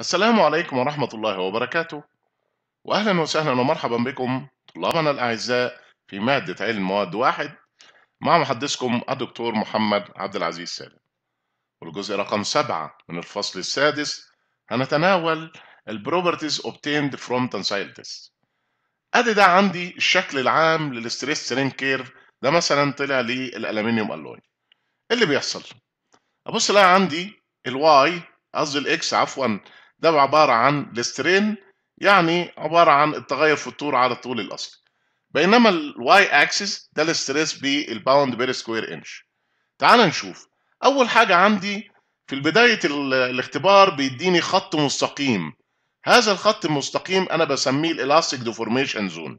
السلام عليكم ورحمة الله وبركاته وأهلا وسهلا ومرحبا بكم طلابنا الأعزاء في مادة علم مواد واحد مع محدثكم الدكتور محمد عبد العزيز سالم والجزء رقم سبعة من الفصل السادس هنتناول البروبرتيز obtained from tensile test أدي ده عندي الشكل العام للستريس سترين كيرف ده مثلا طلع لي الألمنيوم ألوي اللي بيحصل أبص ألاقي عندي الواي قصدي الإكس عفوا ده عبارة عن الاسترين يعني عبارة عن التغير في الطول على الطول الأصلي بينما الواي اكسس ده الاستريس بالباوند بير سكوير انش تعال نشوف أول حاجة عندي في بداية الاختبار بيديني خط مستقيم هذا الخط المستقيم أنا بسميه الإلاستيك ديفورميشن زون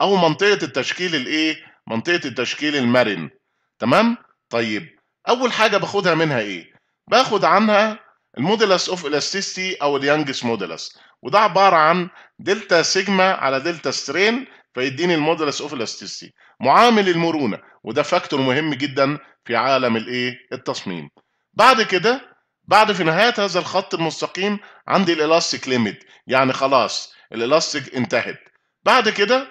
أو منطقة التشكيل الإيه؟ منطقة التشكيل المرن تمام؟ طيب أول حاجة باخدها منها إيه؟ باخد عنها المودلس اوف الاستيستي او اليانجس مودلس وده عباره عن دلتا سيجما على دلتا سترين فيديني المودلس اوف الاستيستي معامل المرونه وده فاكتور مهم جدا في عالم الايه التصميم بعد كده بعد في نهايه هذا الخط المستقيم عندي الالاستيك ليميت يعني خلاص الالاستيك انتهت بعد كده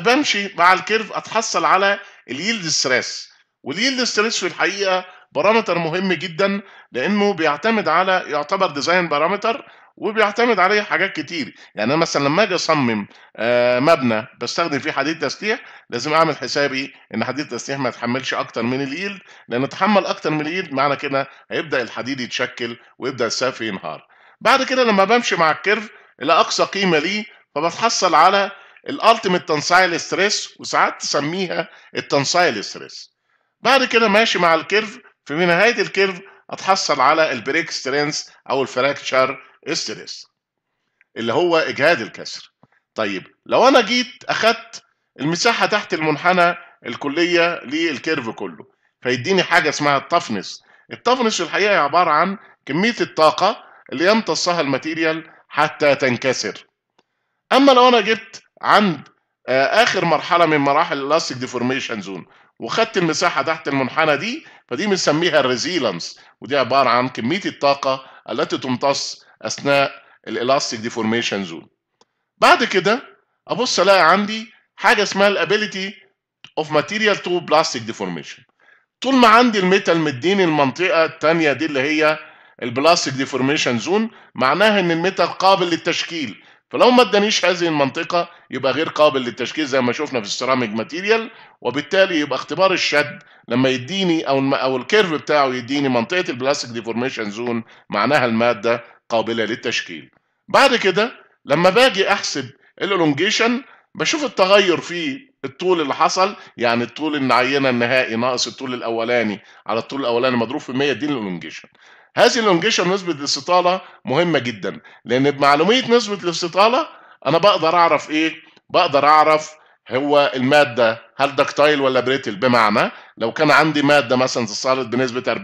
بمشي مع الكيرف اتحصل على اليلد ستريس واليلد ستريس في الحقيقه بارامتر مهم جدا لانه بيعتمد على يعتبر ديزاين بارامتر وبيعتمد عليه حاجات كتير يعني انا مثلا لما اجي اصمم آه، مبنى بستخدم فيه حديد تسليح لازم اعمل حسابي ان حديد التسليح ما يتحملش اكتر من اليلد لان تحمل اكتر من اليلد معنى كده هيبدا الحديد يتشكل ويبدا السقف ينهار بعد كده لما بمشي مع الكيرف الى اقصى قيمه ليه فبتحصل على الالتيميت تنسايل ستريس وساعات تسميها التنسايل ستريس بعد كده ماشي مع الكيرف ففي نهايه الكيرف اتحصل على البريك سترينس او الفراكشر ستريس اللي هو اجهاد الكسر طيب لو انا جيت اخدت المساحه تحت المنحنى الكليه للكيرف كله فيديني حاجه اسمها التفنس التفنس الحقيقه عباره عن كميه الطاقه اللي يمتصها الماتيريال حتى تنكسر اما لو انا جبت عند آه، اخر مرحله من مراحل الالاستيك ديفورميشن زون وخدت المساحه تحت المنحنى دي فدي بنسميها الريزيلانس ودي عباره عن كميه الطاقه التي تمتص اثناء الالاستيك ديفورميشن زون بعد كده ابص الاقي عندي حاجه اسمها الابيليتي اوف ماتيريال تو بلاستيك ديفورميشن طول ما عندي الميتال مديني المنطقه الثانيه دي اللي هي البلاستيك ديفورميشن زون معناها ان الميتال قابل للتشكيل فلو ما ادانيش هذه المنطقه يبقى غير قابل للتشكيل زي ما شفنا في السيراميك ماتيريال وبالتالي يبقى اختبار الشد لما يديني او او الكيرف بتاعه يديني منطقه البلاستيك ديفورميشن زون معناها الماده قابله للتشكيل بعد كده لما باجي احسب الالونجيشن بشوف التغير في الطول اللي حصل يعني الطول العينه النهائي ناقص الطول الاولاني على الطول الاولاني مضروب في 100 دي الالونجيشن هذه الالونجيشن نسبه الاستطاله مهمه جدا لان بمعلوميه نسبه الاستطاله انا بقدر اعرف ايه بقدر اعرف هو المادة هل دكتايل ولا بريتل بمعنى لو كان عندي مادة مثلا تتصلت بنسبة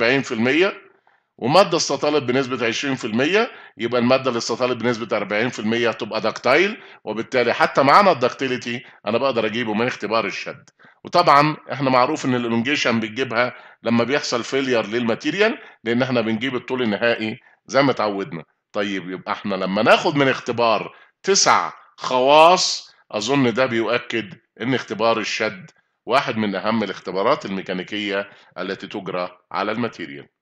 40% وماده استطالت بنسبه 20% يبقى الماده اللي استطالت بنسبه 40% هتبقى داكتايل وبالتالي حتى معانا الداكتيليتي انا بقدر اجيبه من اختبار الشد وطبعا احنا معروف ان الالونجيشن بتجيبها لما بيحصل فيلير للماتيريال لان احنا بنجيب الطول النهائي زي ما اتعودنا طيب يبقى احنا لما ناخد من اختبار تسع خواص اظن ده بيؤكد ان اختبار الشد واحد من اهم الاختبارات الميكانيكيه التي تجرى على الماتيريال